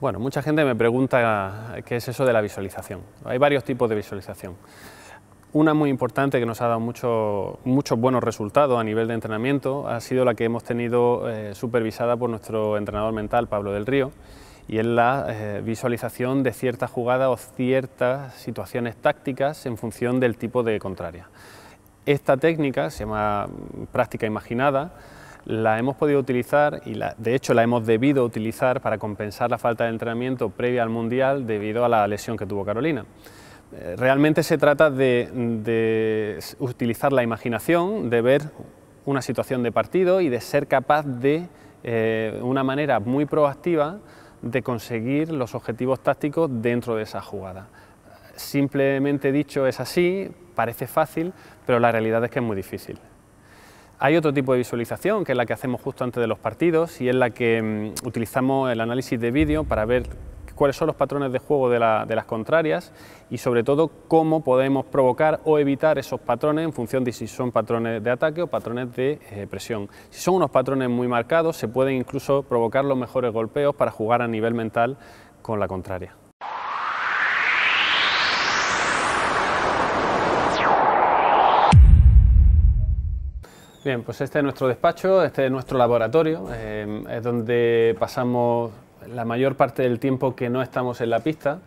Bueno, mucha gente me pregunta qué es eso de la visualización. Hay varios tipos de visualización. Una muy importante que nos ha dado muchos buenos resultados a nivel de entrenamiento ha sido la que hemos tenido eh, supervisada por nuestro entrenador mental, Pablo del Río, y es la eh, visualización de ciertas jugadas o ciertas situaciones tácticas en función del tipo de contraria. Esta técnica se llama práctica imaginada la hemos podido utilizar y de hecho la hemos debido utilizar para compensar la falta de entrenamiento previa al Mundial debido a la lesión que tuvo Carolina. Eh, realmente se trata de, utilizar la imaginación, de ver una situación de partido y de ser capaz de eh, una manera muy proactiva de conseguir los objetivos tácticos dentro de esa jugada. Simplemente dicho es así, parece fácil, pero la realidad es que es muy difícil. Hay otro tipo de visualización que es la que hacemos justo antes de los partidos y es la que mm, utilizamos el análisis de vídeo para ver cuáles son los patrones de juego de, las contrarias y sobre todo cómo podemos provocar o evitar esos patrones en función de si son patrones de ataque o patrones de eh, presión. Si son unos patrones muy marcados se pueden incluso provocar los mejores golpeos para jugar a nivel mental con la contraria. Bien, pues este es nuestro despacho, este es nuestro laboratorio, eh, es donde pasamos la mayor parte del tiempo que no estamos en la pista.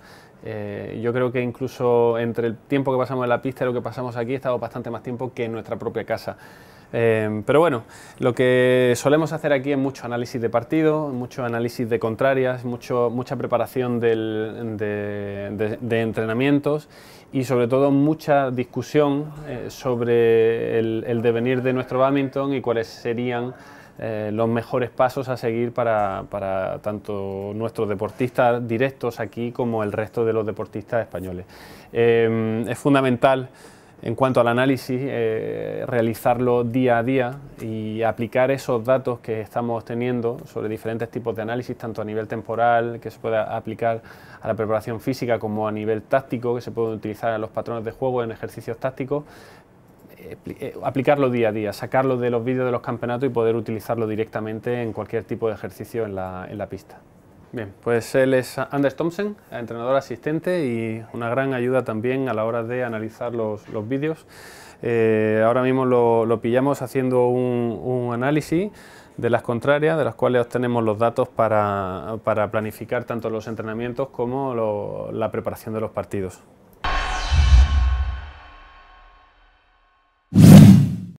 Eh, yo creo que incluso entre el tiempo que pasamos en la pista y lo que pasamos aquí, estamos bastante más tiempo que en nuestra propia casa. Em, pero bueno, lo que solemos hacer aquí es mucho análisis de partido, mucho análisis de contrarias, mucho, mucha preparación de, entrenamientos y sobre todo mucha discusión eh, sobre el, devenir de nuestro badminton y cuáles serían eh, los mejores pasos a seguir para, para tanto nuestros deportistas directos aquí como el resto de los deportistas españoles. Em, es fundamental en cuanto al análisis, eh, realizarlo día a día y aplicar esos datos que estamos teniendo sobre diferentes tipos de análisis, tanto a nivel temporal, que se pueda aplicar a la preparación física, como a nivel táctico, que se pueden utilizar en los patrones de juego, en ejercicios tácticos, eh, eh, aplicarlo día a día, sacarlo de los vídeos de los campeonatos y poder utilizarlo directamente en cualquier tipo de ejercicio en la pista. Bien, pues él es Anders Thompson, entrenador asistente y una gran ayuda también a la hora de analizar los, vídeos. Eh, ahora mismo lo, pillamos haciendo un, análisis de las contrarias, de las cuales obtenemos los datos para, planificar tanto los entrenamientos como la preparación de los partidos.